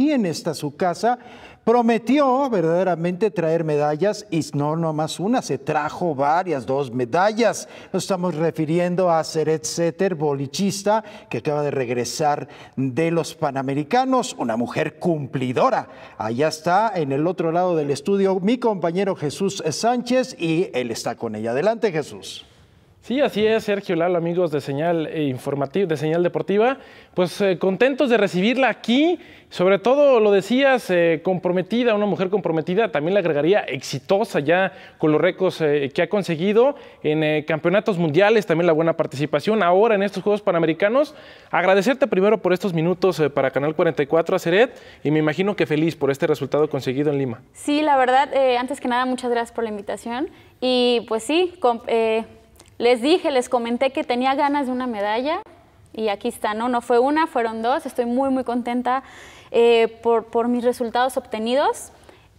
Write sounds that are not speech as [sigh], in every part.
Y en esta su casa, prometió verdaderamente traer medallas y no más una, se trajo varias, dos medallas. Nos estamos refiriendo a Seret etcétera bolichista, que acaba de regresar de los Panamericanos, una mujer cumplidora. Allá está en el otro lado del estudio mi compañero Jesús Sánchez y él está con ella. Adelante Jesús. Sí, así es, Sergio Lalo, amigos de Señal eh, Informativa, de Señal Deportiva. Pues eh, contentos de recibirla aquí. Sobre todo, lo decías, eh, comprometida, una mujer comprometida, también le agregaría exitosa ya con los récords que ha conseguido en campeonatos mundiales, también la buena participación ahora en estos Juegos Panamericanos. Agradecerte primero por estos minutos para Canal 44 Aceret. y me imagino que feliz por este resultado conseguido en Lima. Sí, la verdad, antes que nada, muchas gracias por la invitación y pues sí, con, les dije, les comenté que tenía ganas de una medalla y aquí está, ¿no? No fue una, fueron dos. Estoy muy, muy contenta eh, por, mis resultados obtenidos.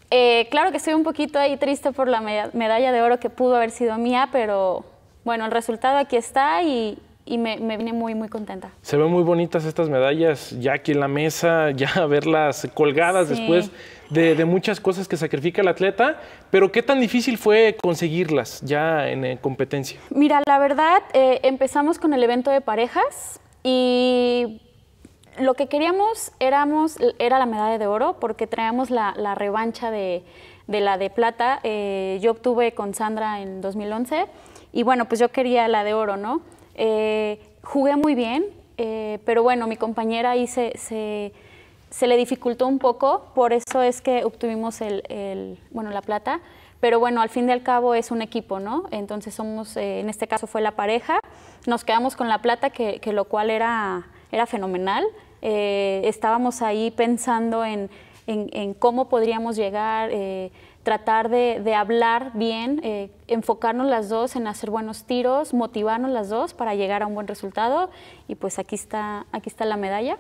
Eh, claro que estoy un poquito ahí triste por la medalla de oro que pudo haber sido mía, pero bueno, el resultado aquí está y, me, vine muy, muy contenta. Se ven muy bonitas estas medallas, ya aquí en la mesa, [laughs] ya verlas colgadas después de, muchas cosas que sacrifica el atleta, pero ¿qué tan difícil fue conseguirlas ya en eh, competencia? Mira, la verdad, eh, empezamos con el evento de parejas y lo que queríamos éramos, era la medalla de oro porque traíamos la, revancha de, la de plata. Eh, yo obtuve con Sandra en 2011 y bueno, pues yo quería la de oro, ¿no? jugué muy bien, pero bueno, mi compañera ahí se se le dificultó un poco, por eso es que obtuvimos el, bueno, la plata, pero bueno, al fin y al cabo es un equipo, ¿no? Entonces somos, eh, en este caso fue la pareja, nos quedamos con la plata, que, lo cual era, era fenomenal, eh, estábamos ahí pensando en, en, cómo podríamos llegar, eh, tratar de, de, hablar bien, enfocarnos las dos en hacer buenos tiros, motivarnos las dos para llegar a un buen resultado y pues aquí está, aquí está la medalla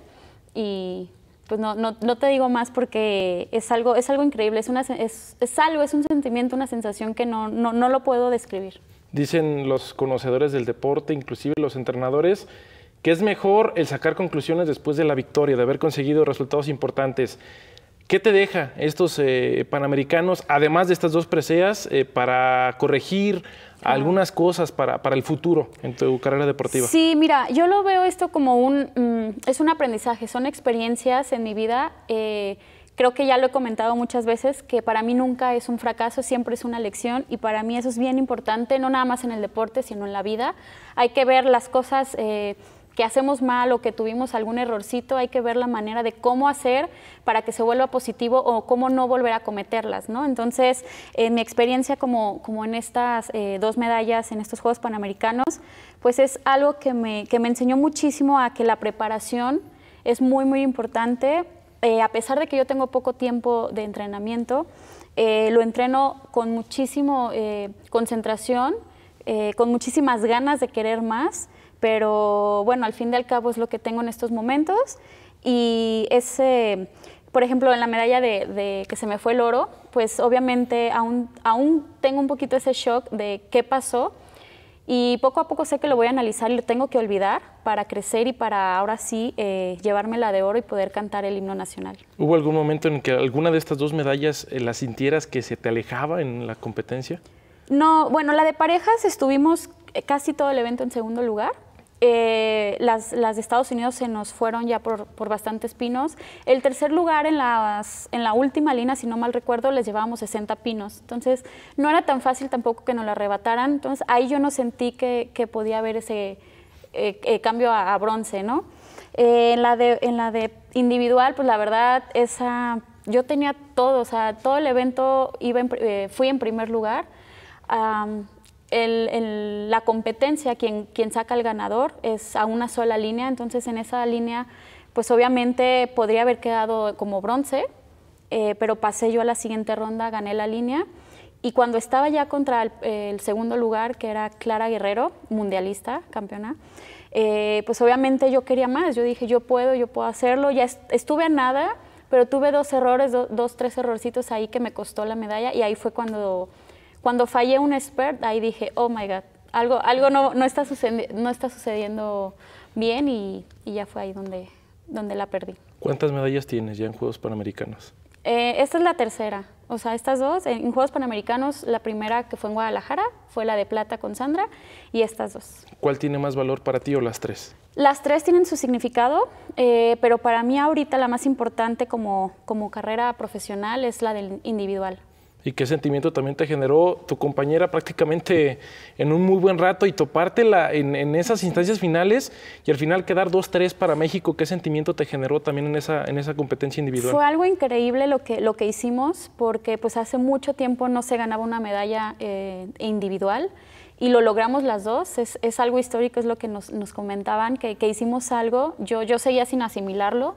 y pues no, no, te digo más porque es algo, es algo increíble, es, algo, es un sentimiento, una sensación que no, no, no lo puedo describir. Dicen los conocedores del deporte, inclusive los entrenadores, que es mejor el sacar conclusiones después de la victoria, de haber conseguido resultados importantes. ¿Qué te deja estos eh, panamericanos, además de estas dos preseas, eh, para corregir algunas cosas para, el futuro en tu carrera deportiva? Sí, mira, yo lo veo esto como un. Mm, es un aprendizaje, son experiencias en mi vida. Eh, creo que ya lo he comentado muchas veces, que para mí nunca es un fracaso, siempre es una lección y para mí eso es bien importante, no nada más en el deporte, sino en la vida. Hay que ver las cosas hacemos mal o que tuvimos algún errorcito, hay que ver la manera de cómo hacer para que se vuelva positivo o cómo no volver a cometerlas, ¿no? Entonces, en mi experiencia como, como en estas eh, dos medallas, en estos Juegos Panamericanos, pues es algo que me, que me enseñó muchísimo a que la preparación es muy, muy importante. Eh, a pesar de que yo tengo poco tiempo de entrenamiento, eh, lo entreno con muchísimo concentración, con muchísimas ganas de querer más pero bueno, al fin y al cabo es lo que tengo en estos momentos y ese, por ejemplo, en la medalla de, que se me fue el oro, pues obviamente aún, tengo un poquito ese shock de qué pasó y poco a poco sé que lo voy a analizar y lo tengo que olvidar para crecer y para ahora sí eh, llevarme la de oro y poder cantar el himno nacional. ¿Hubo algún momento en que alguna de estas dos medallas eh, la las sintieras que se te alejaba en la competencia? No, bueno, la de parejas estuvimos eh, casi todo el evento en segundo lugar, eh, las, de Estados Unidos se nos fueron ya por, bastantes pinos. El tercer lugar en, las, en la última línea, si no mal recuerdo, les llevábamos 60 pinos. Entonces, no era tan fácil tampoco que nos lo arrebataran. Entonces, ahí yo no sentí que, que podía haber ese eh, eh, cambio a, bronce, ¿no? en, la de, en la de individual, pues la verdad, esa, yo tenía todo, o sea, todo el evento iba fui en primer lugar la competencia, quien, saca el ganador, es a una sola línea, entonces en esa línea, pues obviamente podría haber quedado como bronce, eh, pero pasé yo a la siguiente ronda, gané la línea, y cuando estaba ya contra el, segundo lugar, que era Clara Guerrero, mundialista, campeona, eh, pues obviamente yo quería más, yo dije, yo puedo, yo puedo hacerlo, ya estuve a nada, pero tuve dos errores, dos, tres errorcitos ahí que me costó la medalla, y ahí fue cuando cuando fallé un expert, ahí dije, oh my God, algo, algo no, no, está, no está sucediendo bien y, ya fue ahí donde, donde la perdí. ¿Cuántas medallas tienes ya en Juegos Panamericanos? Eh, esta es la tercera, o sea, estas dos. En Juegos Panamericanos, la primera que fue en Guadalajara fue la de plata con Sandra y estas dos. ¿Cuál tiene más valor para ti o las tres? Las tres tienen su significado, eh, pero para mí ahorita la más importante como, como carrera profesional es la del individual y qué sentimiento también te generó tu compañera prácticamente en un muy buen rato y toparte en, en esas instancias finales y al final quedar 2-3 para México, ¿qué sentimiento te generó también en esa, en esa competencia individual? Fue algo increíble lo que, lo que hicimos porque pues hace mucho tiempo no se ganaba una medalla eh, individual y lo logramos las dos, es, algo histórico, es lo que nos, comentaban, que, hicimos algo, yo, yo seguía sin asimilarlo.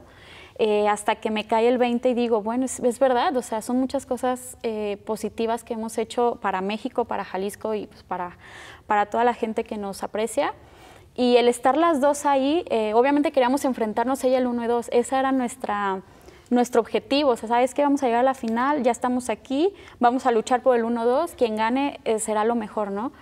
Eh, hasta que me cae el 20 y digo, bueno, es, es verdad, o sea, son muchas cosas eh, positivas que hemos hecho para México, para Jalisco y pues, para, para toda la gente que nos aprecia. Y el estar las dos ahí, eh, obviamente queríamos enfrentarnos ella el 1 y 2, esa era nuestra nuestro objetivo. O sea, sabes que vamos a llegar a la final, ya estamos aquí, vamos a luchar por el 1-2, quien gane será lo mejor, ¿no?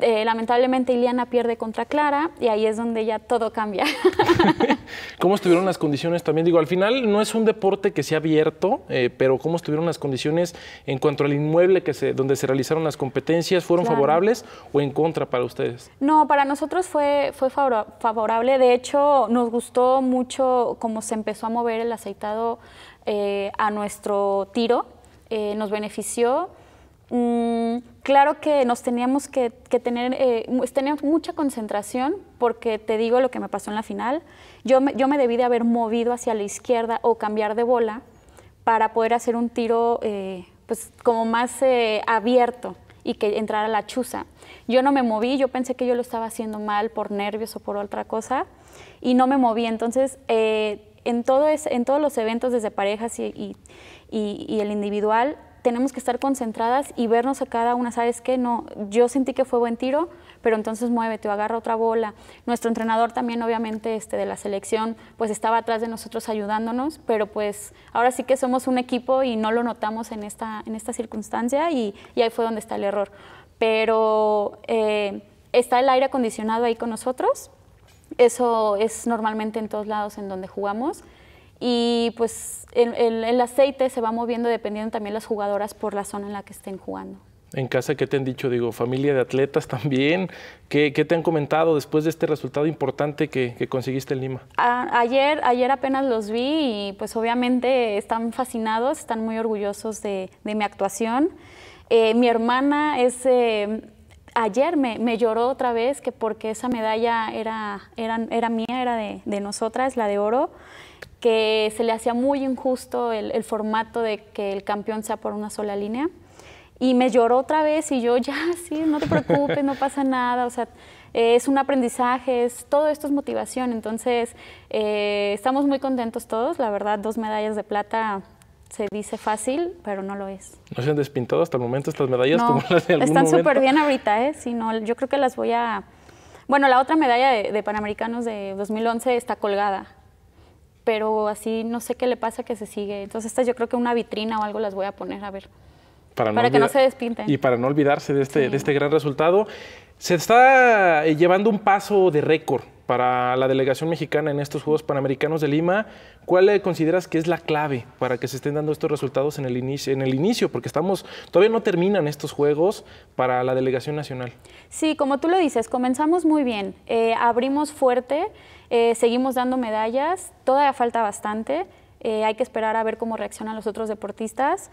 Eh, lamentablemente Iliana pierde contra Clara y ahí es donde ya todo cambia. [laughs] ¿Cómo estuvieron las condiciones también? Digo, al final no es un deporte que se ha abierto, eh, pero ¿cómo estuvieron las condiciones en cuanto al inmueble que se, donde se realizaron las competencias? ¿Fueron favorables o en contra para ustedes? No, para nosotros fue, fue favorable. De hecho, nos gustó mucho cómo se empezó a mover el aceitado eh, a nuestro tiro. nos benefició Mm, claro que nos teníamos que, tener, eh, teníamos mucha concentración porque te digo lo que me pasó en la final. Yo me, yo me debí de haber movido hacia la izquierda o cambiar de bola para poder hacer un tiro eh, pues como más eh, abierto y que entrara la chuza. Yo no me moví, yo pensé que yo lo estaba haciendo mal por nervios o por otra cosa y no me moví. Entonces, en, todo en todos los eventos desde parejas y el individual, tenemos que estar concentradas y vernos a cada una, ¿sabes qué? No, yo sentí que fue buen tiro, pero entonces muévete o agarra otra bola. Nuestro entrenador también, obviamente, este, de la selección, pues estaba atrás de nosotros ayudándonos, pero pues ahora sí que somos un equipo y no lo notamos en esta, en esta circunstancia y, ahí fue donde está el error. Pero eh, está el aire acondicionado ahí con nosotros, eso es normalmente en todos lados en donde jugamos y pues el, aceite se va moviendo dependiendo también las jugadoras por la zona en la que estén jugando. En casa, ¿qué te han dicho? Digo, familia de atletas también. ¿Qué, qué te han comentado después de este resultado importante que, conseguiste en Lima? ayer, ayer apenas los vi y pues obviamente están fascinados, están muy orgullosos de, mi actuación. Eh, mi hermana es... Em, ayer me, lloró otra vez que porque esa medalla era, era, era mía, era de, de, nosotras, la de oro que se le hacía muy injusto el, formato de que el campeón sea por una sola línea. Y me lloró otra vez y yo, ya, sí, no te preocupes, no pasa nada, o sea, es un aprendizaje, es, todo esto es motivación. Entonces, eh, estamos muy contentos todos, la verdad, dos medallas de plata se dice fácil, pero no lo es. ¿No se han despintado hasta el momento estas medallas no, como las Están súper bien ahorita, ¿eh? yo creo que las voy a... Bueno, la otra medalla de Panamericanos de 2011 está colgada pero así no sé qué le pasa que se sigue. Entonces estas yo creo que una vitrina o algo las voy a poner a ver. Para, que no se despinten. Y para no olvidarse de este, de este gran resultado. Se está llevando un paso de récord para la delegación mexicana en estos Juegos Panamericanos de Lima. ¿Cuál consideras que es la clave para que se estén dando estos resultados en el inicio? porque estamos todavía no terminan estos Juegos para la delegación nacional. Sí, como tú lo dices, comenzamos muy bien, eh, abrimos fuerte, eh, seguimos dando medallas, todavía falta bastante. Eh, hay que esperar a ver cómo reaccionan los otros deportistas.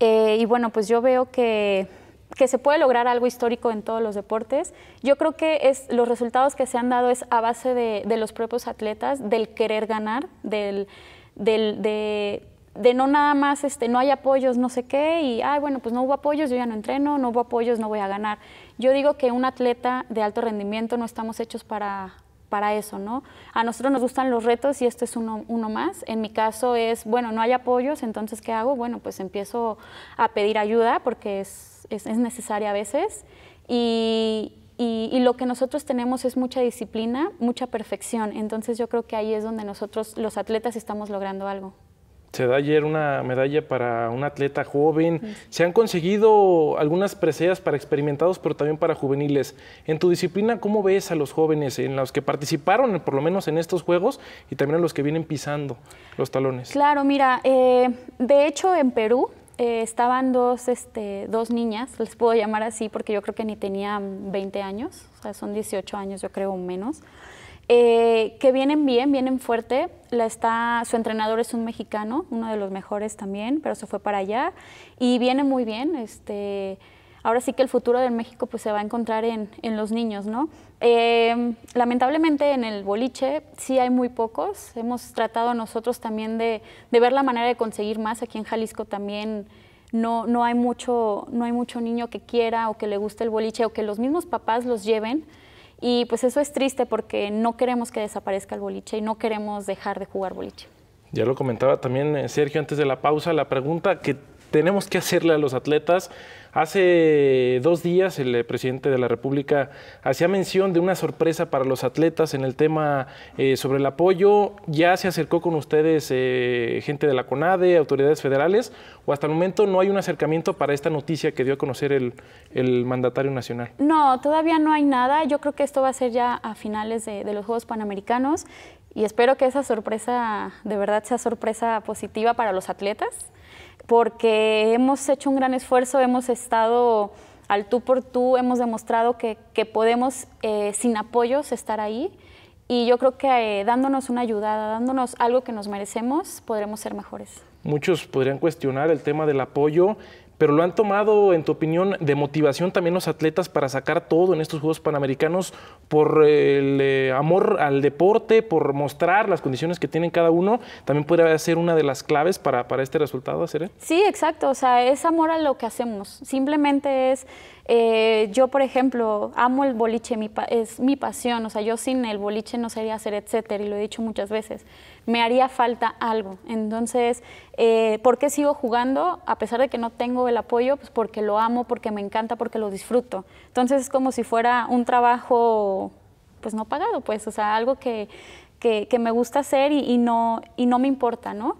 y bueno, pues yo veo que que se puede lograr algo histórico en todos los deportes. Yo creo que es, los resultados que se han dado es a base de, de los propios atletas, del querer ganar, del, del de, no nada más, este, no hay apoyos, no sé qué, y, ay, bueno, pues no hubo apoyos, yo ya no entreno, no hubo apoyos, no voy a ganar. Yo digo que un atleta de alto rendimiento no estamos hechos para para eso, ¿no? A nosotros nos gustan los retos y este es uno, uno, más. En mi caso es, bueno, no hay apoyos, entonces ¿qué hago? Bueno, pues empiezo a pedir ayuda porque es es, es necesaria a veces. Y, lo que nosotros tenemos es mucha disciplina, mucha perfección. Entonces yo creo que ahí es donde nosotros los atletas estamos logrando algo. Se da ayer una medalla para un atleta joven. Se han conseguido algunas preseas para experimentados, pero también para juveniles. En tu disciplina, ¿cómo ves a los jóvenes, en los que participaron, por lo menos en estos juegos, y también a los que vienen pisando los talones? Claro, mira, eh, de hecho en Perú eh, estaban dos, este, dos niñas, les puedo llamar así porque yo creo que ni tenían 20 años, o sea, son 18 años yo creo menos, eh, que vienen bien, vienen fuerte. La está, su entrenador es un mexicano, uno de los mejores también, pero se fue para allá y viene muy bien. Este, ahora sí que el futuro de México pues se va a encontrar en, los niños, ¿no? Em, lamentablemente en el boliche sí hay muy pocos, hemos tratado nosotros también de, ver la manera de conseguir más, aquí en Jalisco también no, no, hay mucho, no hay mucho niño que quiera o que le guste el boliche o que los mismos papás los lleven. Y pues eso es triste porque no queremos que desaparezca el boliche y no queremos dejar de jugar boliche. Ya lo comentaba también eh, Sergio antes de la pausa, la pregunta que tenemos que hacerle a los atletas. Hace dos días el presidente de la República hacía mención de una sorpresa para los atletas en el tema eh, sobre el apoyo. Ya se acercó con ustedes eh, gente de la CONADE, autoridades federales, o hasta el momento no hay un acercamiento para esta noticia que dio a conocer el, mandatario nacional. No, todavía no hay nada. Yo creo que esto va a ser ya a finales de, de los Juegos Panamericanos y espero que esa sorpresa de verdad sea sorpresa positiva para los atletas porque hemos hecho un gran esfuerzo, hemos estado al tú por tú, hemos demostrado que, podemos eh, sin apoyos estar ahí y yo creo que eh, dándonos una ayudada, dándonos algo que nos merecemos, podremos ser mejores. Muchos podrían cuestionar el tema del apoyo, pero lo han tomado, en tu opinión, de motivación también los atletas para sacar todo en estos Juegos Panamericanos por el eh, amor al deporte, por mostrar las condiciones que tienen cada uno, también puede ser una de las claves para, este resultado, Sí, exacto, o sea, es amor a lo que hacemos, simplemente es... Eh, yo, por ejemplo, amo el boliche, es mi pasión, o sea, yo sin el boliche no sería hacer etcétera, y lo he dicho muchas veces me haría falta algo. Entonces, eh, ¿por qué sigo jugando a pesar de que no tengo el apoyo? Pues porque lo amo, porque me encanta, porque lo disfruto. Entonces es como si fuera un trabajo, pues no pagado, pues, o sea, algo que, me gusta hacer y, no, y no me importa, ¿no?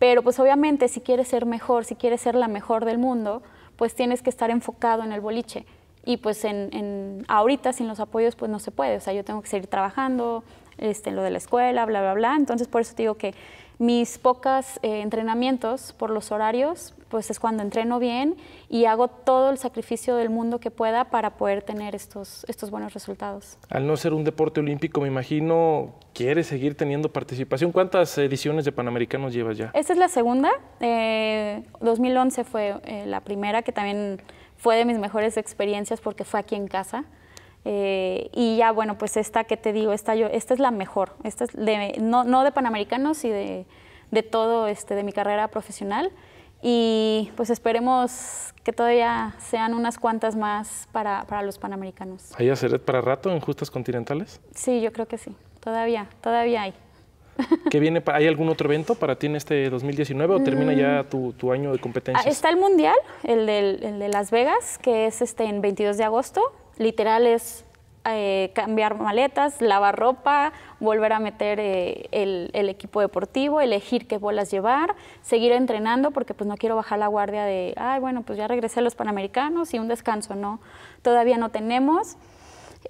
Pero pues obviamente si quieres ser mejor, si quieres ser la mejor del mundo, pues tienes que estar enfocado en el boliche. Y pues en, en, ahorita sin los apoyos pues no se puede, o sea, yo tengo que seguir trabajando, este, lo de la escuela, bla, bla, bla. Entonces, por eso te digo que mis pocos eh, entrenamientos por los horarios, pues es cuando entreno bien y hago todo el sacrificio del mundo que pueda para poder tener estos, buenos resultados. Al no ser un deporte olímpico, me imagino, quieres seguir teniendo participación. ¿Cuántas ediciones de Panamericanos llevas ya? Esta es la segunda. 2011 eh, fue eh, la primera, que también fue de mis mejores experiencias porque fue aquí en casa. Eh, y ya, bueno, pues esta que te digo, esta, yo, esta es la mejor, esta no, de Panamericanos y de, todo, este, de mi carrera profesional. Y pues esperemos que todavía sean unas cuantas más para, los Panamericanos. ¿Hay aceret para rato en justas continentales? Sí, yo creo que sí, todavía, todavía hay. ¿Qué viene? ¿Hay algún otro evento para ti en este 2019 o mm. termina ya tu, año de competencia? Ah, está el Mundial, el de, el de Las Vegas, que es este en 22 de agosto literal es eh, cambiar maletas, lavar ropa, volver a meter eh, el, equipo deportivo, elegir qué bolas llevar, seguir entrenando porque pues no quiero bajar la guardia de, ay bueno, pues ya regresé a los Panamericanos y un descanso, no, todavía no tenemos.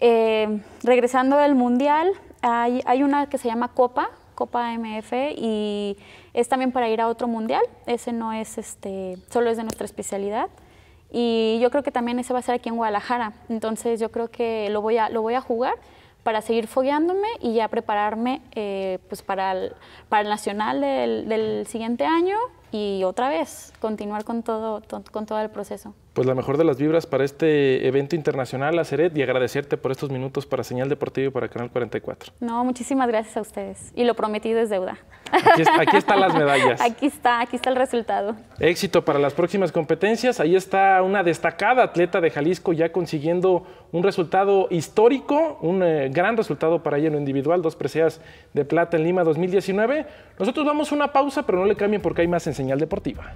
Eh, regresando del Mundial, hay, una que se llama Copa, Copa MF y es también para ir a otro Mundial, ese no es, este, solo es de nuestra especialidad y yo creo que también ese va a ser aquí en Guadalajara. Entonces yo creo que lo voy a, lo voy a jugar para seguir fogueándome y ya prepararme eh, pues para, el, para el nacional del, del, siguiente año y otra vez continuar con todo, con todo el proceso pues la mejor de las vibras para este evento internacional, Aceret, y agradecerte por estos minutos para Señal Deportivo y para Canal 44. No, muchísimas gracias a ustedes. Y lo prometido es deuda. Aquí, están las medallas. [laughs] Aquí está, aquí está el resultado. Éxito para las próximas competencias. Ahí está una destacada atleta de Jalisco ya consiguiendo un resultado histórico, un eh, gran resultado para ella en lo individual, dos preseas de plata en Lima 2019. Nosotros vamos a una pausa, pero no le cambien porque hay más en Señal Deportiva.